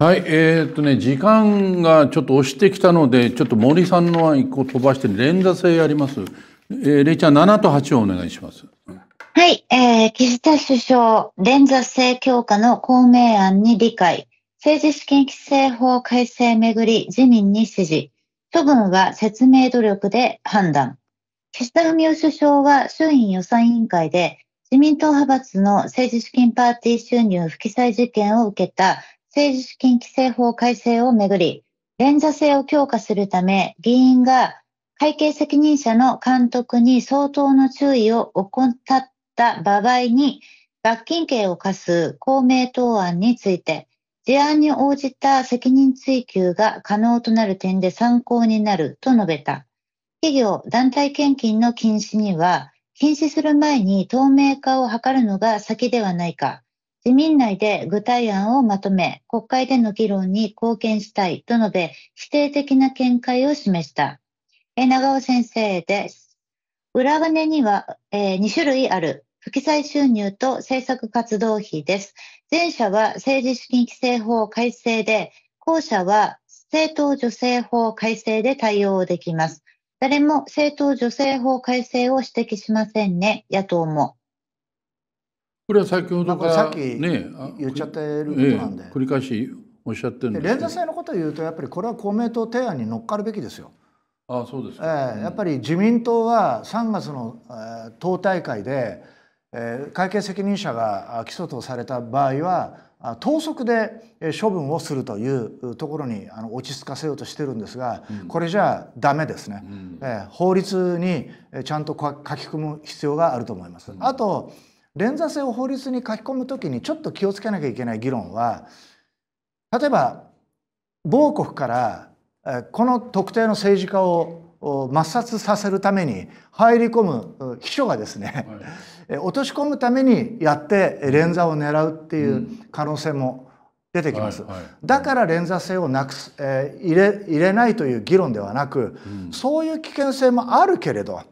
はい、えー、っとね、時間がちょっと押してきたので、ちょっと森さんのは一個飛ばして連座制やります。えー、れいちゃん7と8をお願いします。はい、えー、岸田首相、連座制強化の公明案に理解、政治資金規正法改正めぐり自民に指示、処分は説明努力で判断。岸田文雄首相は衆院予算委員会で、自民党派閥の政治資金パーティー収入不記載事件を受けた政治資金規正法改正をめぐり、連座制を強化するため、議員が会計責任者の監督に相当の注意を怠った場合に、罰金刑を課す公明党案について、事案に応じた責任追及が可能となる点で参考になると述べた。企業、団体献金の禁止には、禁止する前に透明化を図るのが先ではないか。自民内で具体案をまとめ、国会での議論に貢献したいと述べ、否定的な見解を示した。え長尾先生です。裏金には、えー、2種類ある。不記載収入と政策活動費です。前者は政治資金規正法改正で、後者は政党助成法改正で対応できます。誰も政党助成法改正を指摘しませんね、野党も。これは先ほどから、さっき言っちゃってることなんで、ええ、繰り返しおっしゃってるんです連座制のことを言うとやっぱりこれは公明党提案に乗っかるべきですよ。あそうですえー、やっぱり自民党は3月の、えー、党大会で、えー、会計責任者が起訴とされた場合は等速で処分をするというところにあの落ち着かせようとしてるんですが、うん、これじゃダメですね、うん、え法律にちゃんと書き込む必要があると思います。あと連座制を法律に書き込むときにちょっと気をつけなきゃいけない議論は例えば某国からこの特定の政治家を抹殺させるために入り込む秘書がですね、はい、落とし込むためにやって連座を狙うっていう可能性も出てきます、はいはい、だから連座性をなくす、えー、入れ入れないという議論ではなく、うん、そういう危険性もあるけれど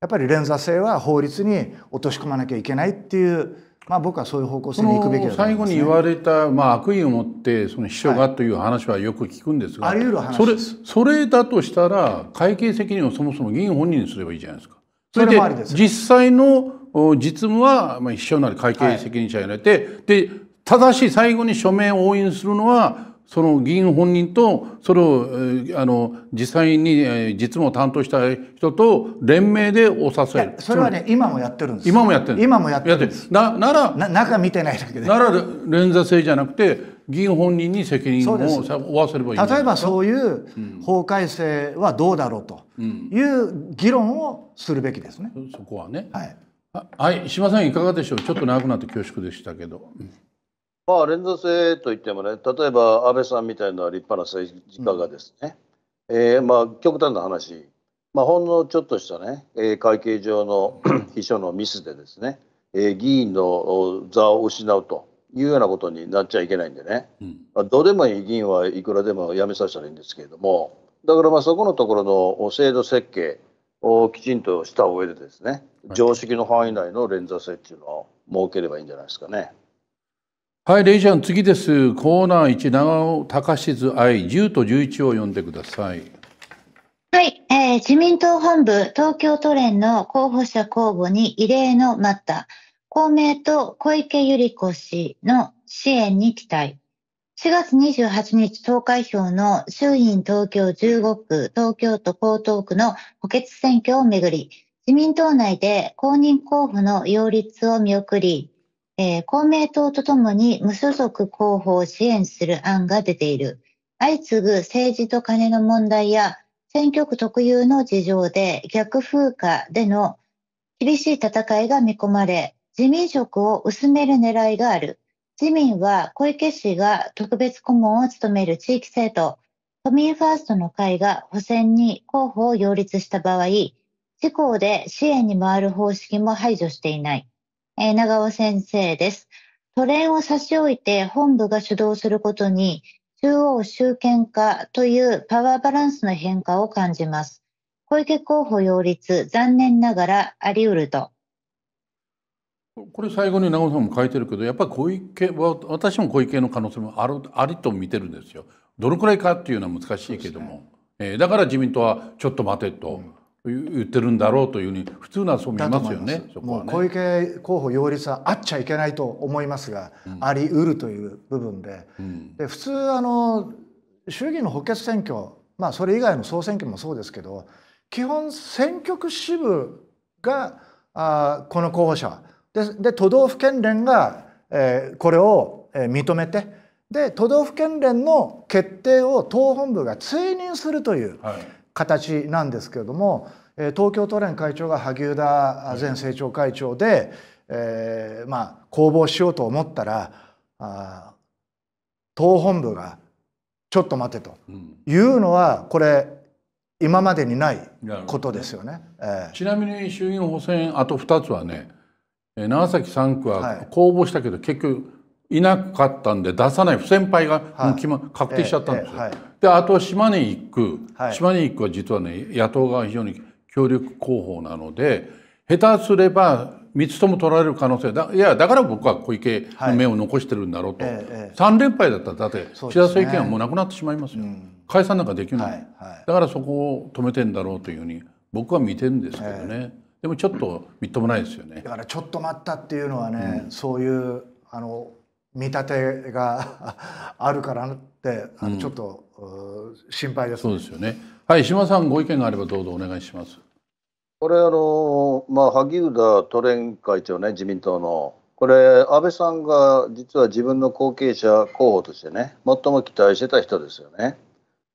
やっぱり連座制は法律に落とし込まなきゃいけないっていう、まあ、僕はそういう方向性に行くべきだと思います、ね、最後に言われた、まあ、悪意を持ってその秘書がという話はよく聞くんですが、はい、あり得る話それそれだとしたら会計責任をそもそも議員本人にすればいいじゃないですか。それで実際の実務は、まあ、秘書なり会計責任者やられて、はい、でただし最後に署名を押印するのはその議員本人とそれをあの実際に実務を担当した人と連名でおさせるそれはね今もやってるんです今もやってる今もやってるなならな中見てないだけでなら連座制じゃなくて議員本人に責任を負わせればいい例えばそういう法改正はどうだろうという議論をするべきですね、うん、そこはねはい、はい、島さんいかがでしょうちょっと長くなって恐縮でしたけど。まあ、連座性といってもね、例えば安倍さんみたいな立派な政治家がですね、うん、えー、まあ、極端な話、まあ、ほんのちょっとしたね、えー、会計上の 秘書のミスでですね、えー、議員の座を失うというようなことになっちゃいけないんでね、うん、まあ、どうでもいい議員はいくらでも辞めさせたらいいんですけれども、だからまあそこのところの制度設計をきちんとした上でですね、常識の範囲内の連座性っていうのを設ければいいんじゃないですかね。はいはい、レイちゃん、次です。コーナー1、長尾隆図愛、10と11を読んでください。はい、えー、自民党本部、東京都連の候補者公募に異例の待った、公明党小池百合子氏の支援に期待。4月28日投開票の衆院東京15区、東京都江東区の補欠選挙をめぐり、自民党内で公認候補の擁立を見送り、えー、公明党とともに無所属候補を支援する案が出ている。相次ぐ政治と金の問題や選挙区特有の事情で逆風下での厳しい戦いが見込まれ、自民職を薄める狙いがある。自民は小池氏が特別顧問を務める地域政党、都民ファーストの会が補選に候補を擁立した場合、自公で支援に回る方式も排除していない。えー、長尾先生です。都連を差し置いて本部が主導することに、中央集権化というパワーバランスの変化を感じます。小池候補擁立、残念ながらあり得ると。これ最後に長尾さんも書いてるけどやっぱり小池は私も小池の可能性もあるありと見てるんですよ。どのくらいかっていうのは難しいけども、ねえー、だから自民党はちょっと待てと、うん、言ってるんだろうというふうに普通なそう見ますよね。う小池候補擁立はあっちゃいけないと思いますが、うん、あり得るという部分でうん、で普通あの衆議院の補欠選挙、まあ、それ以外の総選挙もそうですけど基本選挙区支部があこの候補者でで都道府県連が、えー、これを、えー、認めてで都道府県連の決定を党本部が追認するという、はい、形なんですけれども東京都連会長が萩生田前政調会長で、えー、まあ公募しようと思ったらあ党本部が「ちょっと待て」というのはこれ今までにないことですよね。えー、ちなみに衆議院補選あと2つはね長崎3区は公募したけど、はい、結局いなかったんで出さない不先輩がもう決、ま、確定しちゃったんですよ。であと島根一区、島根一区は実はね野党が非常に協力候補なので下手すれば3つとも取られる可能性だいやだから僕は小池の目を残してるんだろうと、はいええ、3連敗だったらだって岸田政権はもうなくなってしまいますよ、すね、解散なんかできない、うんはいはい、だからそこを止めてんだろうというふうに僕は見てるんですけどね、でもちょっとみっともないですよねだからちょっと待ったっていうのはね、うん、そういうあの見立てが あるからってあのちょっと、うん、心配です、ね、そうですよね。はい島さんご意見があればどうぞお願いします。これあのまあ萩生田都連会長ね自民党のこれ安倍さんが実は自分の後継者候補としてね最も期待してた人ですよね。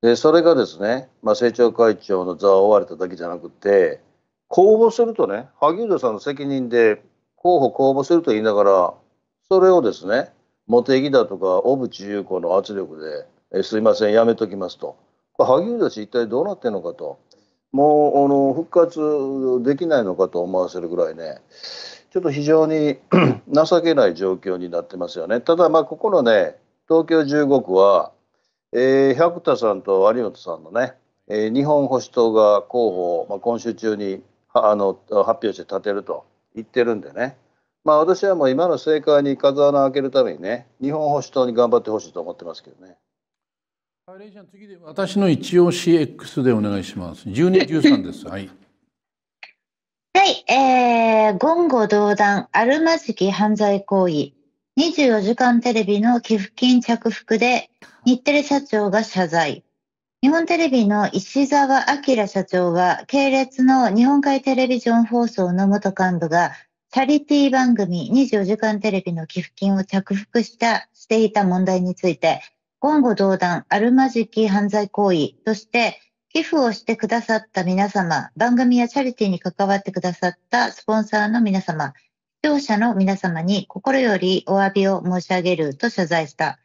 でそれがですね、まあ、政調会長の座を追われただけじゃなくて公募するとね萩生田さんの責任で候補公募すると言いながらそれをですね茂木だとか小渕優子の圧力で、えすいません、やめときますと、萩生田氏、一体どうなってんのかと、もうあの復活できないのかと思わせるぐらいね、ちょっと非常に 情けない状況になってますよね。ただ、ここのね、東京15区は、えー、百田さんと有本さんのね、えー、日本保守党が候補を、まあ、今週中にあの発表して立てると言ってるんでね、まあ、私はもう今の政界に風穴を開けるためにね、日本保守党に頑張ってほしいと思ってますけどね。はい、レイちゃん、次で私の一応 CX でお願いします。12、13です。はい。はい、えー、言語道断、あるまじき犯罪行為。24時間テレビの寄付金着服で、日テレ社長が謝罪。日本テレビの石澤明社長は、系列の日本海テレビジョン放送の元幹部が、チャリティー番組24時間テレビの寄付金を着服した、していた問題について、言語道断、あるまじき犯罪行為として、寄付をしてくださった皆様、番組やチャリティーに関わってくださったスポンサーの皆様、視聴者の皆様に心よりお詫びを申し上げると謝罪した。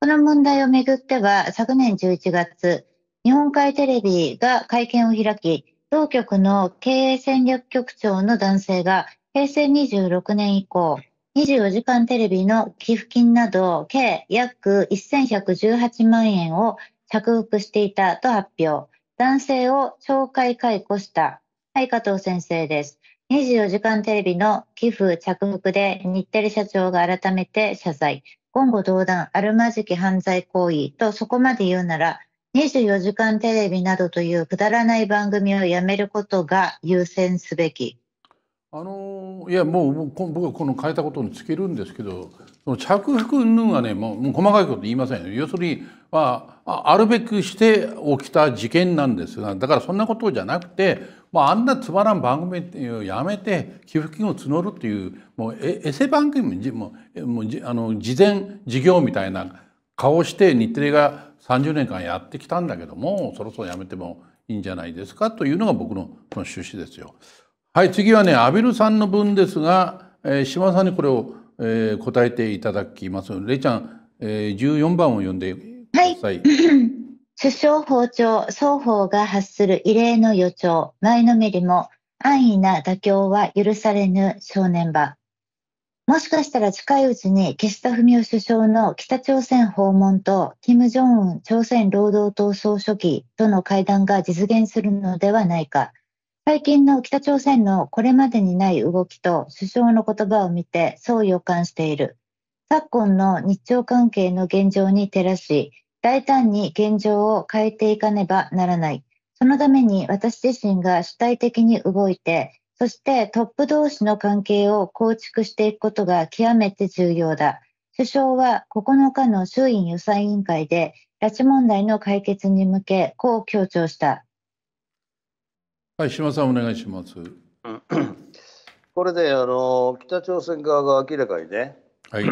この問題をめぐっては、昨年11月、日本海テレビが会見を開き、当局の経営戦略局長の男性が平成26年以降、24時間テレビの寄付金など、計約1118万円を着服していたと発表。男性を懲戒解雇した。はい、加藤先生です。24時間テレビの寄付着服で日テレ社長が改めて謝罪。言語道断、あるまじき犯罪行為とそこまで言うなら、24時間テレビなどというくだらない番組をやめることが優先すべき。あのいやもう僕はこの変えたことにつけるんですけどその着服ぬんはねもう細かいこと言いません要するにまあるべくして起きた事件なんですがだからそんなことじゃなくて、まあ、あんなつまらん番組をやめて寄付金を募るっていうもうエセ番組ももうあの事前事業みたいな顔して日テレが30年間やってきたんだけどもそろそろやめてもいいんじゃないですかというのが僕のこの趣旨ですよ。はい、次はね、アビルさんの分ですが、えー、島さんにこれを、えー、答えていただきます。れいちゃん、えー、14番を読んでください。はい首相 法庁双方が発する異例の予兆、前のめりも安易な妥協は許されぬ正念場。もしかしたら近いうちに岸田文雄首相の北朝鮮訪問と金正恩朝鮮労働党総書記との会談が実現するのではないか。最近の北朝鮮のこれまでにない動きと首相の言葉を見てそう予感している。昨今の日朝関係の現状に照らし、大胆に現状を変えていかねばならない。そのために私自身が主体的に動いて、そしてトップ同士の関係を構築していくことが極めて重要だ。首相は9日の衆院予算委員会で拉致問題の解決に向け、こう強調した。はい、島さんお願いします。これであの北朝鮮側が明らかにね、はい、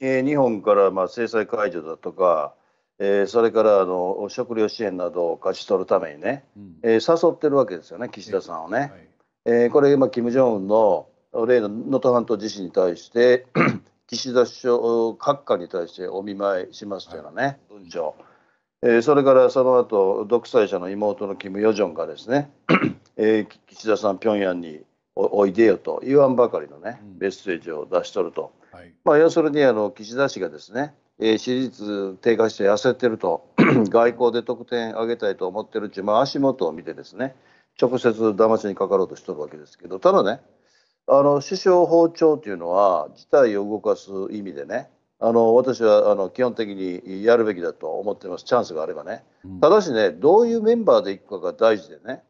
えー、日本からまあ制裁解除だとか、えー、それからあの食料支援などを勝ち取るためにね、うん、えー、誘ってるわけですよね、岸田さんをね。はい、えー、これ、今、金正恩の例の能登半島地震に対して、岸田首相、閣下に対してお見舞いしますというなね、文、は、えー、それからその後独裁者の妹の金与正がですね、えー、岸田さん、平壌においでよと言わんばかりのね、メッセージを出しとると、はい、まあ、要するにあの岸田氏がですね、えー、支持率低下して痩せてると、外交で得点上げたいと思ってるうち、まあ、足元を見てですね、直接騙しにかかろうとしてるわけですけど、ただね、あの首相訪朝というのは、事態を動かす意味でね、あの私はあの基本的にやるべきだと思ってます、チャンスがあればね。ただしね、どういうメンバーで行くかが大事でね、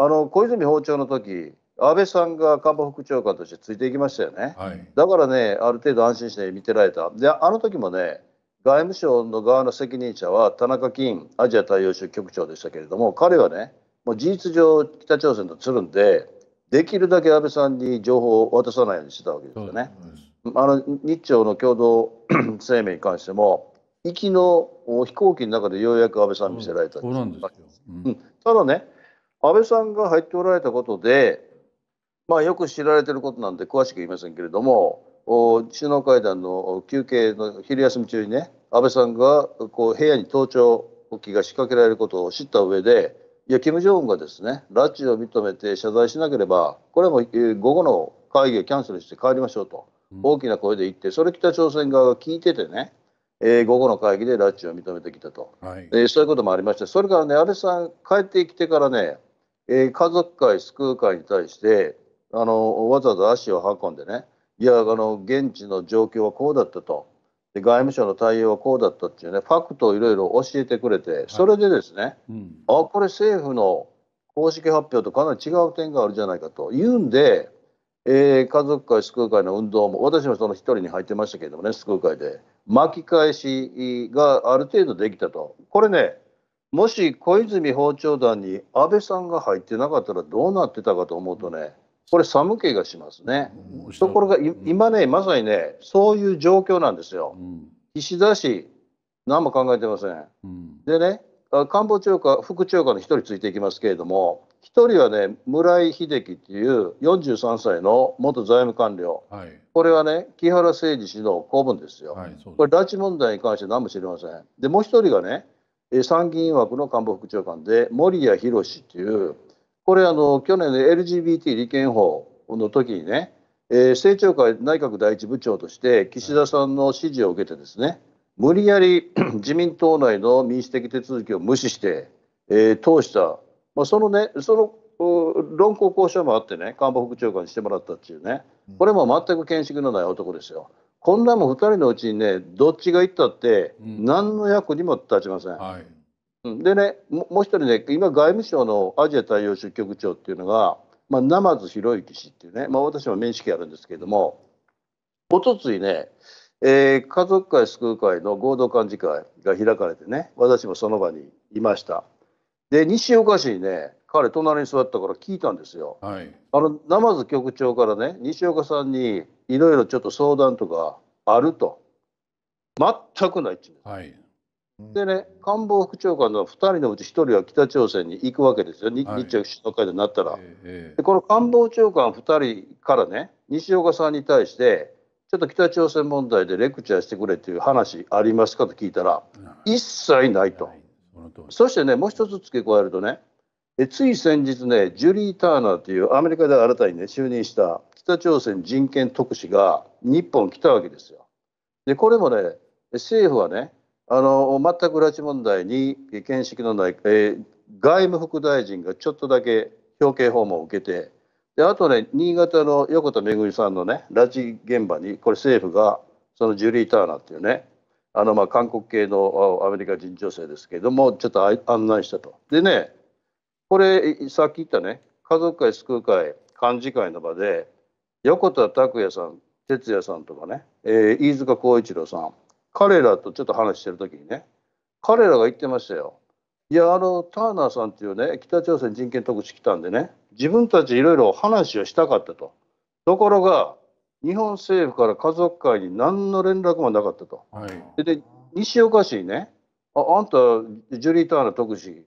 あの小泉訪朝の時安倍さんが官房副長官としてついていきましたよね、はい、だからね、ある程度安心して見てられた、であの時もね、外務省の側の責任者は田中金アジア大洋州局長でしたけれども、彼はね、もう事実上、北朝鮮とつるんで、できるだけ安倍さんに情報を渡さないようにしてたわけですよね。あの日朝の共同 声明に関しても、行きの飛行機の中でようやく安倍さん見せられたんです,、よ、うん、ただね安倍さんが入っておられたことで、まあ、よく知られていることなんで詳しく言いませんけれども首脳会談の休憩の昼休み中にね安倍さんがこう部屋に盗聴機が仕掛けられることを知った上でいや金正恩がですね拉致を認めて謝罪しなければこれも午後の会議をキャンセルして帰りましょうと大きな声で言ってそれ北朝鮮側が聞いててねえー、午後の会議で拉致を認めてきたと、はい、えー、そういうこともありまして、それからね、安倍さん、帰ってきてからね、えー、家族会、救う会に対してあのわざわざ足を運んでねいやあの現地の状況はこうだったとで外務省の対応はこうだったっていうねファクトをいろいろ教えてくれてそれでですね、はいうん、あこれ政府の公式発表とかなり違う点があるじゃないかというんで、えー、家族会、救う会の運動も私もその一人に入ってましたけれどもね救う会で巻き返しがある程度できたとこれねもし小泉訪朝団に安倍さんが入ってなかったらどうなってたかと思うとね、これ寒気がしますね。ところが、うん、今ね、まさにね、そういう状況なんですよ。うん、岸田氏、何も考えてません。うん、でね、官房長官、副長官の1人ついていきますけれども、1人はね、村井秀樹っていう43歳の元財務官僚、はい、これはね、木原誠二氏の公文ですよ、はい、これ、拉致問題に関して何も知りません。でもう1人がね参議院枠の官房副長官で森谷博というこれあの去年の LGBT 利権法の時にね、えー、政調会内閣第一部長として岸田さんの指示を受けてですね無理やり 自民党内の民主的手続きを無視して、えー、通した、まあ、そのねその論考交渉もあってね官房副長官にしてもらったっていうねこれも全く見識のない男ですよ。こんなもん2人のうちにねどっちが行ったって何の役にも立ちません。うんはい、でねもう一人ね今外務省のアジア大洋州局長っていうのが、まあ、生津博之氏っていうね、まあ、私も面識あるんですけれどもおと日いね、えー、家族会救う会の合同幹事会が開かれてね私もその場にいました。で西岡市にね彼隣に座ったから聞いたんですよ。はい、あの生津局長からね西岡さんにいろいろちょっと相談とかあると。全くないっていうはい、でね、官房副長官の2人のうち1人は北朝鮮に行くわけですよ、日中首脳会談になったら、えー、で。この官房長官2人からね、西岡さんに対して、ちょっと北朝鮮問題でレクチャーしてくれという話ありますかと聞いたら、一切ないと、そしてね、もう一つ付け加えるとね、つい先日ね、ジュリー・ターナーというアメリカで新たにね、就任した北朝鮮人権特使が日本来たわけですよ。でこれもね政府はねあの全く拉致問題に見識のない、えー、外務副大臣がちょっとだけ表敬訪問を受けてであとね新潟の横田めぐみさんのね拉致現場にこれ政府がそのジュリー・ターナーっていうねあのまあ韓国系のアメリカ人女性ですけどもちょっと案内したと。でねこれさっき言ったね家族会救う会幹事会の場で横田拓也さん哲也さんとかね、えー、飯塚浩一郎さん彼らとちょっと話してる時にね彼らが言ってましたよいやあのターナーさんっていうね北朝鮮人権特使来たんでね自分たちいろいろ話をしたかったとところが日本政府から家族会に何の連絡もなかったと、はい、で西岡市にねああんたジュリー・ターナー特使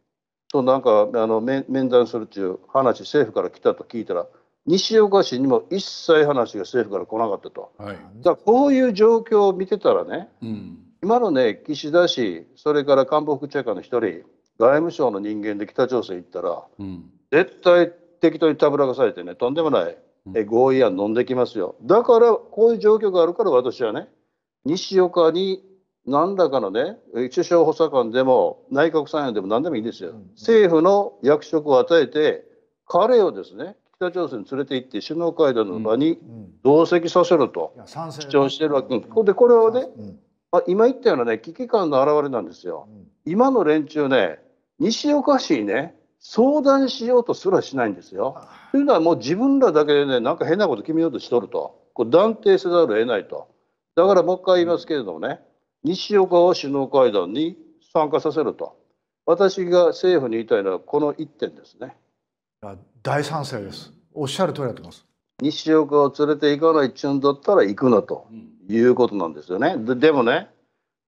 となんかあの面談するっていう話政府から来たと聞いたら西岡市にも一切話が政府から来なかったと、はい、だこういう状況を見てたらね、うん、今のね岸田氏それから官房副長官の一人外務省の人間で北朝鮮行ったら、うん、絶対適当にたぶらかされてねとんでもない、うん、合意案飲んできますよだからこういう状況があるから私はね西岡に何らかのね首相補佐官でも内閣参与でも何でもいいですよ、うん、政府の役職を与えて彼をですね北朝鮮に連れて行って首脳会談の場に同席させろと主張してるわけでこれはね、あ今言ったようなね危機感の表れなんですよ。今の連中ね西岡市にね相談しようとすらしないんですよ。というのはもう自分らだけでねなんか変なこと決めようとしとるとこれ断定せざるを得ないとだからもう一回言いますけれどもね西岡を首脳会談に参加させると私が政府に言いたいのはこの1点ですね。大賛成です。おっしゃる通りだと思います。西岡を連れて行かないっちゅうんだったら行くなということなんですよね。ででもね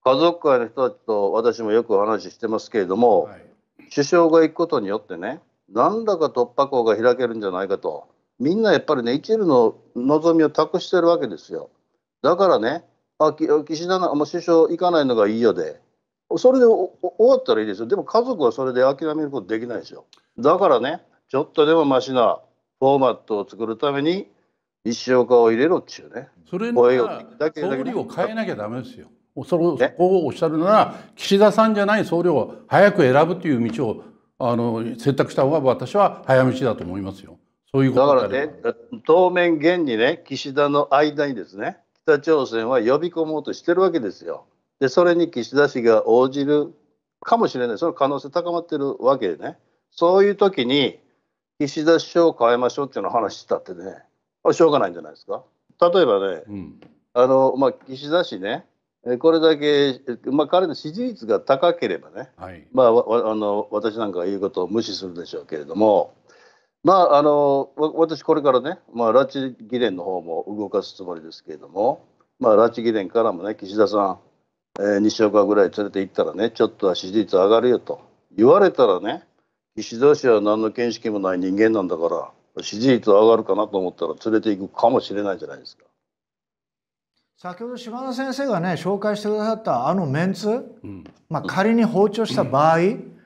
家族会の人たちと私もよくお話ししてますけれども、はい、首相が行くことによってねなんだか突破口が開けるんじゃないかとみんなやっぱりね一縷の望みを託してるわけですよ。だからねあ岸田もう首相行かないのがいいよでそれで終わったらいいですよでも家族はそれで諦めることできないですよ。だからねちょっとでもましなフォーマットを作るために石岡を入れろっちゅうね。それには総理を変えなきゃダメですよ。それそこをおっしゃるなら、岸田さんじゃない総理を早く選ぶという道をあの選択した方が私は早道だと思いますよ。そういうことだからね、当面現にね、岸田の間にですね、北朝鮮は呼び込もうとしてるわけですよ。で、それに岸田氏が応じるかもしれない、その可能性高まってるわけでね、そういう時に、岸田首相を変えましょうっていうのを話したってね、しょうがないんじゃないですか。例えばね、うん、あのまあ、岸田氏ね、これだけ、まあ、彼の支持率が高ければね、はい、まあ、あの私なんかが言うことを無視するでしょうけれども、まあ、あの私、これからね、まあ、拉致議連の方も動かすつもりですけれども、まあ、拉致議連からもね、岸田さん、えー、西岡ぐらい連れて行ったらね、ちょっとは支持率上がるよと言われたらね、石田氏は何の見識もない人間なんだから支持率上がるかなと思ったら連れていくかもしれないじゃないですか先ほど島田先生がね紹介してくださったあのメンツ、うん、まあ、仮に包丁した場合、うん、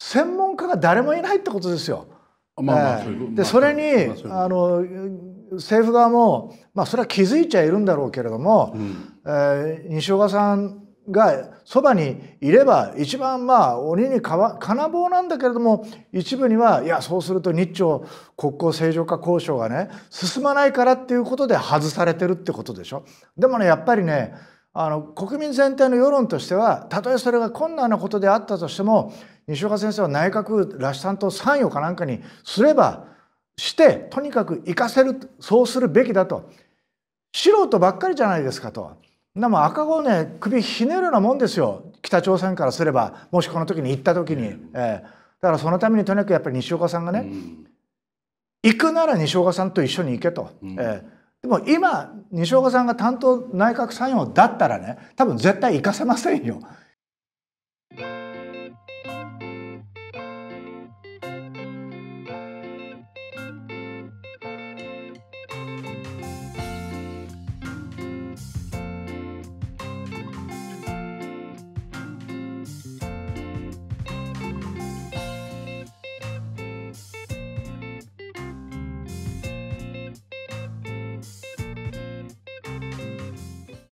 専門家が誰もいないってことですよ。まあまあ、でそれに、あの政府側も、まあ、それは気づいちゃいるんだろうけれども、うん、えー、西岡さんがそばにいれば一番まあ鬼にか金棒なんだけれども一部にはいやそうすると日朝国交正常化交渉がね進まないからっていうことで外されてるってことでしょ。でもねやっぱりねあの国民全体の世論としてはたとえそれが困難なことであったとしても西岡先生は内閣拉致担当参与かなんかにすればしてとにかく行かせるそうするべきだと素人ばっかりじゃないですかとでも赤子ね首ひねるようなもんですよ北朝鮮からすればもしこの時に行った時に、ええー、だからそのためにとにかくやっぱり西岡さんがね、うん、行くなら西岡さんと一緒に行けと、うん、えー、でも今西岡さんが担当内閣参与だったらね多分絶対行かせませんよ。